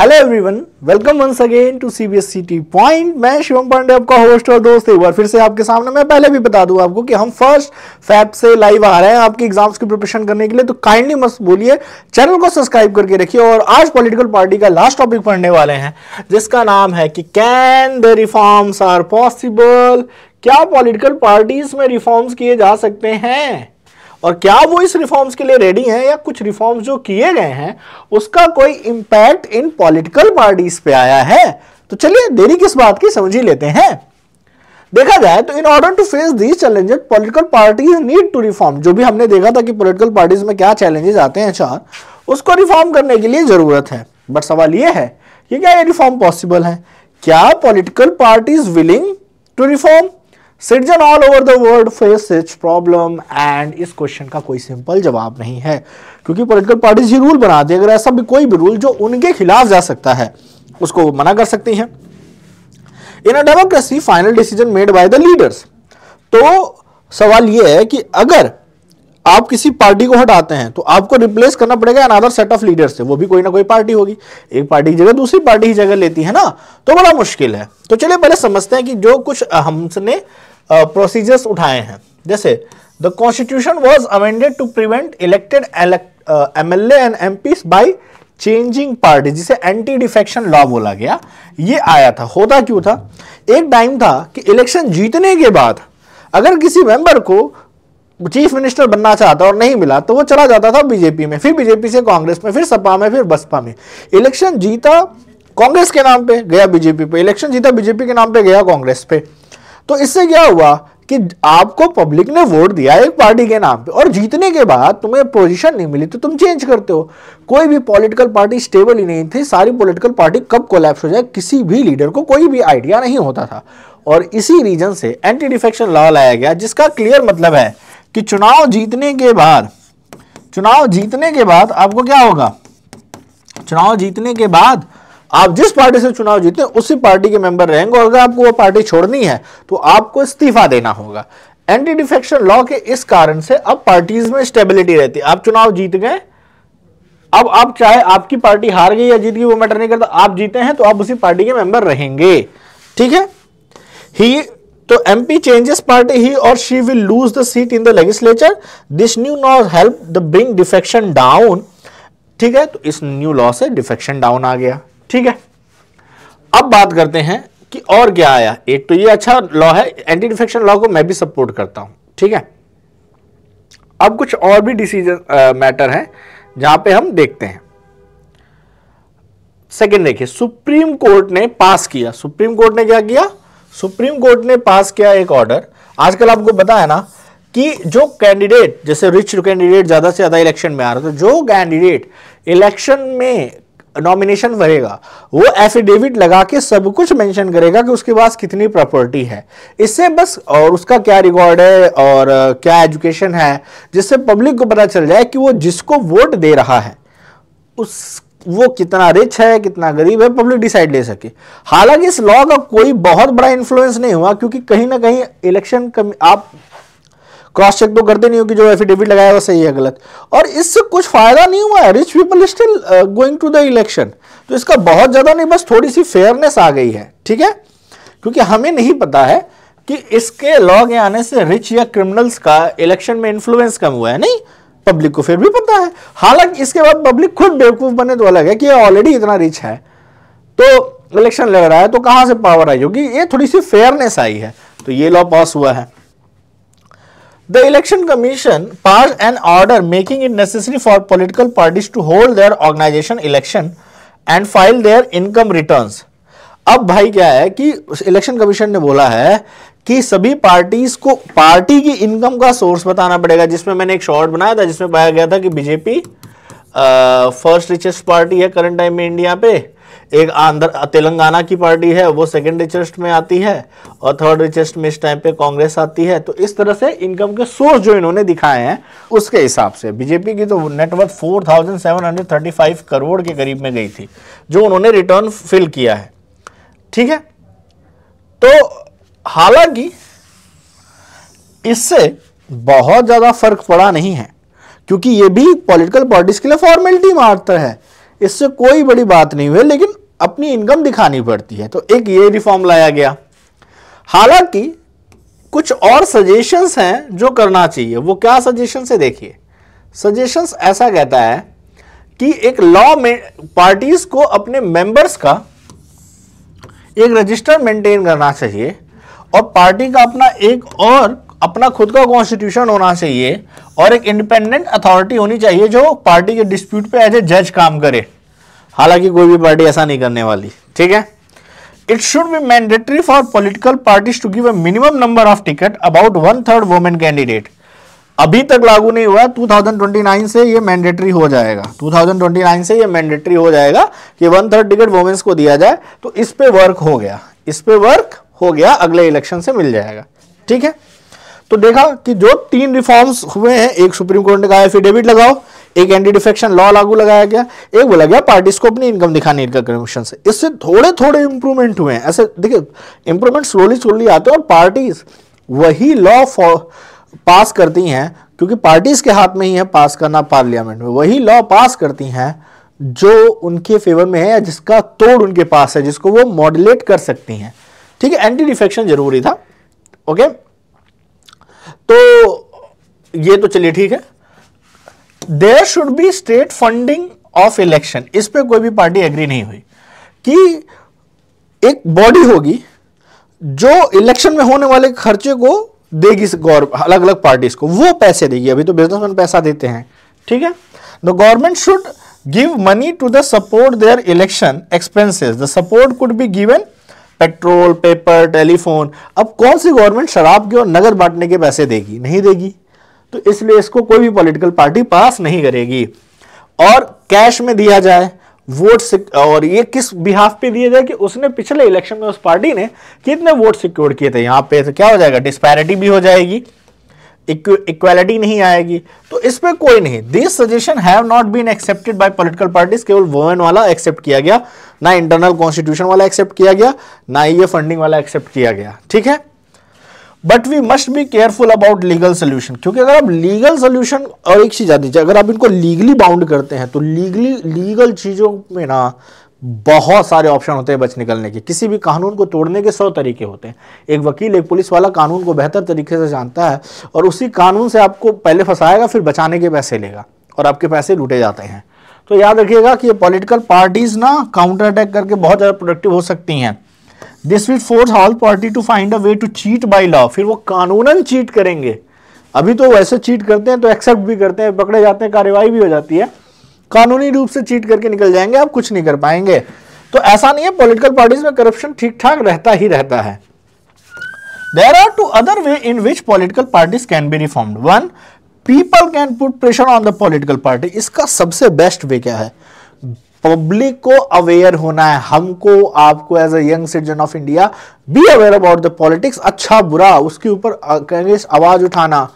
Hello everyone welcome once again to CBSE T point मैं शिवम पांडे आपका host और दोस्त एक बार फिर से आपके सामने मैं पहले भी बता दूं आपको कि हम फर्स्ट फैप से लाइव आ रहे हैं आपके एग्जाम्स की प्रिपरेशन करने के लिए तो काइंडली मस्त बोलिए चैनल को सब्सक्राइब करके रखिए और आज पॉलिटिकल पार्टी का लास्ट टॉपिक पढ़ने वाले हैं जिसका नाम है कि can the reforms are possible क्या पॉलिटिकल पार्टीज में रिफॉर्म्स किए जा सकते हैं और क्या वो इस रिफॉर्म्स के लिए रेडी हैं या कुछ रिफॉर्म्स जो किए गए हैं उसका कोई इम्पैक्ट इन पॉलिटिकल पार्टीज पे आया है तो चलिए देरी किस बात की समझ ही लेते हैं देखा जाए तो in order to face these challenges political parties need to reform जो भी हमने देखा था कि पोलिटिकल पार्टीज में क्या चैलेंजेस आते हैं चार उसको रिफॉर्म करने के लिए ज़रूरत है बट सवाल यह है कि क्या ये रिफॉर्म पॉसिबल है क्या political parties willing to reform citizen all over the world face each problem and इस क्वेश्चन का कोई सिंपल जवाब नहीं है क्योंकि पोलिटिकल पार्टीज ही रूल बनाती है अगर ऐसा भी कोई भी रूल जो उनके खिलाफ जा सकता है उसको वो मना कर सकती हैं in a democracy final decision made by the leaders तो सवाल ये है कि अगर आप किसी पार्टी को हटाते हैं तो आपको रिप्लेस करना पड़ेगा अनदर सेट ऑफ लीडर्स से वो भी कोई ना कोई पार्टी होगी एक पार्टी की जगह दूसरी पार्टी की जगह लेती है ना तो बड़ा मुश्किल है तो चलिए पहले समझते हैं कि जो कुछ हमने प्रोसीजर्स उठाए हैं जैसे the constitution was amended to prevent elected M L and M P by changing party जिसे एंटी डिफेक्शन लॉ बोला गया ये आया था होता क्यों था एक टाइम था कि इलेक्शन जीतने के बाद अगर किसी मेंबर को चीफ मिनिस्टर बनना चाहता और नहीं मिला तो वो चला जाता था बीजेपी में फिर बीजेपी से कांग्रेस में फिर सपा में फिर बसपा में इलेक्शन जीता कांग्रेस के नाम पे गया बीजेपी पे इलेक्शन जीता बीजेपी के नाम पे गया कांग्रेस पे तो इससे क्या हुआ कि आपको पब्लिक ने वोट दिया एक पार्टी के नाम पे और जीतने के बाद तुम्हें पोजीशन नहीं मिली तो तुम चेंज करते हो कोई भी पॉलिटिकल पार्टी स्टेबल ही नहीं थी सारी पॉलिटिकल पार्टी कब कोलैप्स हो जाए किसी भी लीडर को कोई भी आइडिया नहीं होता था और इसी रीजन से एंटी डिफेक्शन लॉ लाया गया जिसका क्लियर मतलब है कि चुनाव जीतने के बाद चुनाव जीतने के बाद आपको क्या होगा चुनाव जीतने के बाद आप जिस पार्टी से चुनाव जीते उसी पार्टी के मेंबर रहेंगे और अगर आपको वो पार्टी छोड़नी है तो आपको इस्तीफा देना होगा एंटी डिफेक्शन लॉ के इस कारण से अब पार्टीज में स्टेबिलिटी रहती है आप चुनाव जीत गए अब आप चाहे आपकी पार्टी हार गई या जीत गई वो मैटर नहीं करता आप जीते हैं तो आप उसी पार्टी के मेंबर रहेंगे ठीक है ही तो एमपी चेंजेस पार्टी ही और she will lose the seat in the legislature this new law help the bring defection down ठीक है तो इस न्यू लॉ से डिफेक्शन डाउन आ गया ठीक है अब बात करते हैं कि और क्या आया एक तो ये अच्छा लॉ है एंटी डिफेक्शन लॉ को मैं भी सपोर्ट करता हूं ठीक है अब कुछ और भी डिसीजन मैटर है जहां पे हम देखते हैं सेकंड देखिए सुप्रीम कोर्ट ने पास किया सुप्रीम कोर्ट ने क्या किया सुप्रीम कोर्ट ने पास किया एक ऑर्डर आजकल आपको पता है ना कि जो कैंडिडेट जैसे रिच कैंडिडेट ज़्यादा से ज़्यादा इलेक्शन में आ रहे थे तो जो कैंडिडेट इलेक्शन में नॉमिनेशन भरेगा वो एफिडेविट लगा के सब कुछ मेंशन करेगा कि उसके पास कितनी प्रॉपर्टी है इससे बस और उसका क्या रिकॉर्ड है और क्या एजुकेशन है जिससे पब्लिक को पता चल जाए कि वो जिसको वोट दे रहा है उस वो कितना रिच है कितना गरीब है पब्लिक डिसाइड ले सके हालांकि इस लॉ का कोई बहुत बड़ा इन्फ्लुएंस नहीं हुआ क्योंकि कहीं ना कहीं इलेक्शन आप क्रॉस चेक तो करते नहीं हो कि जो एफिडेविट लगाया वो सही है गलत और इससे कुछ फायदा नहीं हुआ है rich people still going to the election तो इसका बहुत ज़्यादा नहीं बस थोड़ी सी फेयरनेस आ गई है ठीक है क्योंकि हमें नहीं पता है कि इसके लॉ के आने से रिच या क्रिमिनल्स का इलेक्शन में इन्फ्लुएंस कम हुआ है नहीं पब्लिक को फिर भी पता है हालांकि इसके बाद पब्लिक खुद बेवकूफ बने तो अलग है कि ऑलरेडी इतना रिच है तो इलेक्शन लग रहा है तो कहाँ से पावर आई होगी ये थोड़ी सी फेयरनेस आई है तो ये लॉ पास हुआ है The Election Commission passed an order making it necessary for political parties to hold their organization election and file their income returns. अब भाई क्या है कि इलेक्शन कमीशन ने बोला है कि सभी पार्टीज को पार्टी की इनकम का सोर्स बताना पड़ेगा जिसमें मैंने एक शॉर्ट बनाया था जिसमें पाया गया था कि बीजेपी फर्स्ट रिचेस्ट पार्टी है करंट टाइम में इंडिया पे एक आंध्र तेलंगाना की पार्टी है वो सेकेंड रिचेस्ट में आती है और थर्ड रिचेस्ट में इस टाइम पे कांग्रेस आती है तो इस तरह से इनकम के सोर्स जो इन्होंने दिखाए हैं उसके हिसाब से बीजेपी की तो नेटवर्थ 4,735 करोड़ के करीब में गई थी जो उन्होंने रिटर्न फिल किया है ठीक है तो हालांकि इससे बहुत ज़्यादा फर्क पड़ा नहीं है क्योंकि ये भी पॉलिटिकल पार्टीज के लिए फॉर्मेलिटी मात्र है इससे कोई बड़ी बात नहीं हुई लेकिन अपनी इनकम दिखानी पड़ती है तो एक ये रिफॉर्म लाया गया हालांकि कुछ और सजेशंस हैं जो करना चाहिए वो क्या सजेशन है देखिए सजेशंस ऐसा कहता है कि एक लॉ में पार्टीज को अपने मेंबर्स का एक रजिस्टर मेंटेन करना चाहिए और पार्टी का अपना एक और अपना खुद का कॉन्स्टिट्यूशन होना चाहिए और एक इंडिपेंडेंट अथॉरिटी होनी चाहिए जो पार्टी के डिस्प्यूट पे एज ए जज काम करे हालांकि कोई भी पार्टी ऐसा नहीं करने वाली ठीक है it should be mandatory for political parties to give a minimum number of ticket about one third women candidate अभी तक लागू नहीं हुआ 2029 से ये मैंडेटरी हो जाएगा 2029 से ये मैंडेटरी हो जाएगा कि वन थर्ड टिकट वोमेन्स को दिया जाए तो इस पे वर्क हो गया इस पे वर्क हो गया अगले इलेक्शन से मिल जाएगा ठीक है तो देखा कि जो तीन रिफॉर्म्स हुए हैं एक सुप्रीम कोर्ट ने कहा एफिडेविट लगाओ एक एंटी डिफेक्शन लॉ लागू लगाया गया एक बोला गया पार्टीज को अपनी इनकम दिखाने इनका कमीशन से इससे थोड़े थोड़े इंप्रूवमेंट हुए हैं ऐसे देखिए इंप्रूवमेंट स्लोली स्लोली आते हैं और पार्टीज वही लॉ पास करती हैं क्योंकि पार्टीज के हाथ में ही है पास करना पार्लियामेंट में वही लॉ पास करती हैं जो उनके फेवर में है या जिसका तोड़ उनके पास है जिसको वो मॉडुलेट कर सकती हैं ठीक है एंटी डिफेक्शन जरूरी था ओके तो ये तो चलिए ठीक है there should be state funding of election इस पर कोई भी पार्टी एग्री नहीं हुई कि एक बॉडी होगी जो इलेक्शन में होने वाले खर्चे को देगी अलग अलग पार्टीज को वो पैसे देगी अभी तो बिजनेसमैन पैसा देते हैं ठीक है the government should give money to the support their election expenses the support could be given petrol paper telephone अब कौन सी गवर्नमेंट शराब के और नगर बांटने के पैसे देगी नहीं देगी तो इसलिए इसको कोई भी पॉलिटिकल पार्टी पास नहीं करेगी और कैश में दिया जाए वोट और ये किस बिहाफ पे दिए जाए कि उसने पिछले इलेक्शन में उस पार्टी ने कितने वोट सिक्योर किए थे यहाँ पे तो क्या हो जाएगा डिस्पैरिटी भी हो जाएगी इक्वालिटी नहीं आएगी तो इसमें कोई नहीं this suggestion have not been accepted by political parties केवल वुमेन वाला एक्सेप्ट किया गया ना इंटरनल कॉन्स्टिट्यूशन वाला एक्सेप्ट किया गया ना ये फंडिंग वाला एक्सेप्ट किया गया ठीक है but we must be careful about legal solution क्योंकि अगर आप लीगल सोल्यूशन और एक चीज आती दीजिए अगर आप इनको लीगली बाउंड करते हैं तो लीगली लीगल चीज़ों में ना बहुत सारे ऑप्शन होते हैं बच निकलने के किसी भी कानून को तोड़ने के सौ तरीके होते हैं एक वकील एक पुलिस वाला कानून को बेहतर तरीके से जानता है और उसी कानून से आपको पहले फंसाएगा फिर बचाने के पैसे लेगा और आपके पैसे लूटे जाते हैं तो याद रखिएगा कि ये पॉलिटिकल पार्टीज ना काउंटर अटैक करके बहुत ज़्यादा प्रोडक्टिव हो सकती हैं this will force all party to find a way to cheat by law फिर वो कानूनन चीट करेंगे अभी तो वैसे चीट करते हैं तो एक्सेप्ट भी करते हैं पकड़े जाते हैं कार्यवाही भी हो जाती है कानूनी रूप से चीट करके निकल जाएंगे आप कुछ नहीं कर पाएंगे तो ऐसा नहीं है पॉलिटिकल पार्टीज में करप्शन ठीक ठाक रहता ही रहता है there are two other way in which political parties can be reformed one people can put pressure on the political party इसका सबसे बेस्ट वे क्या है पब्लिक को अवेयर होना है हमको आपको as a young citizen of India be aware about the politics अच्छा बुरा उसके ऊपर अगेंस्ट आवाज उठाना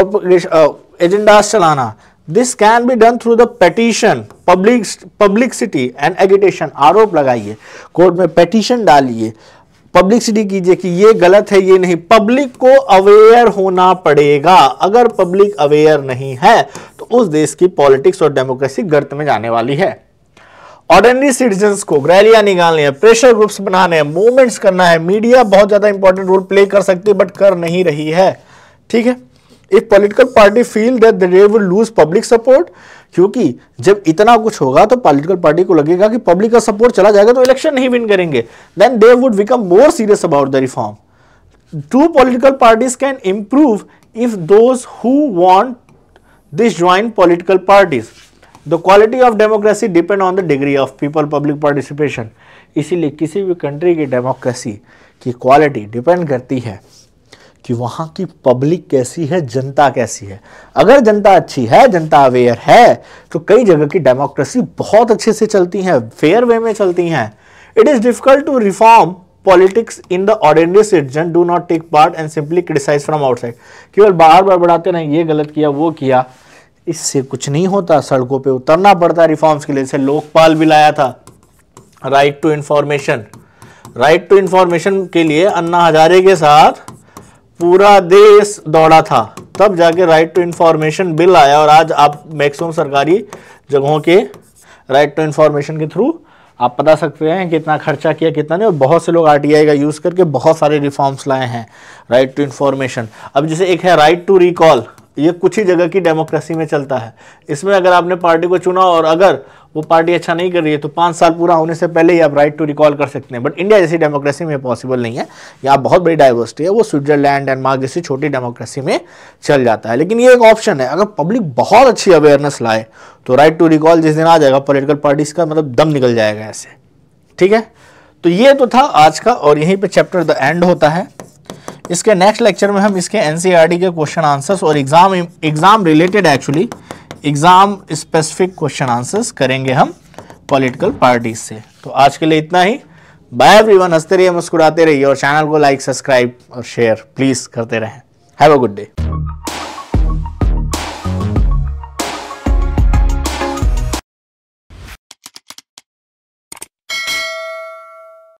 एजेंडा चलाना this can be done through the petition public publicity and agitation आरोप लगाइए कोर्ट में पेटिशन डालिए पब्लिकसिटी कीजिए कि ये गलत है ये नहीं पब्लिक को अवेयर होना पड़ेगा अगर पब्लिक अवेयर नहीं है तो उस देश की पॉलिटिक्स और डेमोक्रेसी गर्त में जाने वाली है ऑर्डनरी सिटीजन को रैलियां निकालनी है प्रेशर ग्रुप्स बनाने हैं मूवमेंट्स करना है मीडिया बहुत ज़्यादा इंपॉर्टेंट रोल प्ले कर सकती है बट कर नहीं रही है ठीक है if political party feel that they will lose public support क्योंकि जब इतना कुछ होगा तो पॉलिटिकल पार्टी को लगेगा कि पब्लिक का सपोर्ट चला जाएगा तो इलेक्शन नहीं विन करेंगे then they would become more serious about the reform two political parties can improve if those who want this join political parties the quality of democracy depend on the degree of people public participation इसीलिए किसी भी country की democracy की quality depend करती है कि वहां की पब्लिक कैसी है जनता कैसी है अगर जनता अच्छी है जनता अवेयर है तो कई जगह की डेमोक्रेसी बहुत अच्छे से चलती है फेयर वे में चलती है it is difficult to reform politics in the ordinary citizen do not take part and simply criticise from outside केवल बार बार बढ़ाते नहीं ये गलत किया वो किया इससे कुछ नहीं होता सड़कों पे उतरना पड़ता रिफॉर्म्स के लिए जैसे लोकपाल भी लाया था right to information right to information के लिए अन्ना हजारे के साथ पूरा देश दौड़ा था तब जाके राइट टू इंफॉर्मेशन बिल आया और आज आप मैक्सिमम सरकारी जगहों के राइट टू इंफॉर्मेशन के थ्रू आप बता सकते हैं कितना खर्चा किया कितना नहीं और बहुत से लोग आर का यूज़ करके बहुत सारे रिफॉर्म्स लाए हैं राइट टू इन्फॉर्मेशन अब जैसे एक है राइट टू रिकॉल ये कुछ ही जगह की डेमोक्रेसी में चलता है इसमें अगर आपने पार्टी को चुना और अगर वो पार्टी अच्छा नहीं कर रही है तो पाँच साल पूरा होने से पहले ही आप राइट टू रिकॉल कर सकते हैं बट इंडिया जैसी डेमोक्रेसी में पॉसिबल नहीं है यहाँ बहुत बड़ी डाइवर्सिटी है वो स्विट्जरलैंड डेनमार्क जैसी छोटी डेमोक्रेसी में चल जाता है लेकिन ये एक ऑप्शन है अगर पब्लिक बहुत अच्छी अवेयरनेस लाए तो राइट टू रिकॉल जिस दिन आ जाएगा पोलिटिकल पार्टीज का मतलब दम निकल जाएगा ऐसे ठीक है तो ये तो था आज का और यहीं पे चैप्टर द एंड होता है इसके नेक्स्ट लेक्चर में हम इसके एनसीईआरटी e के क्वेश्चन आंसर्स और exam exam related actually exam specific question answers करेंगे हम पॉलिटिकल पार्टीज से तो आज के लिए इतना ही बाय एवरीवन हंसते रहिए मुस्कुराते रहिए और चैनल को लाइक सब्सक्राइब और शेयर प्लीज़ करते रहें हैव अ गुड डे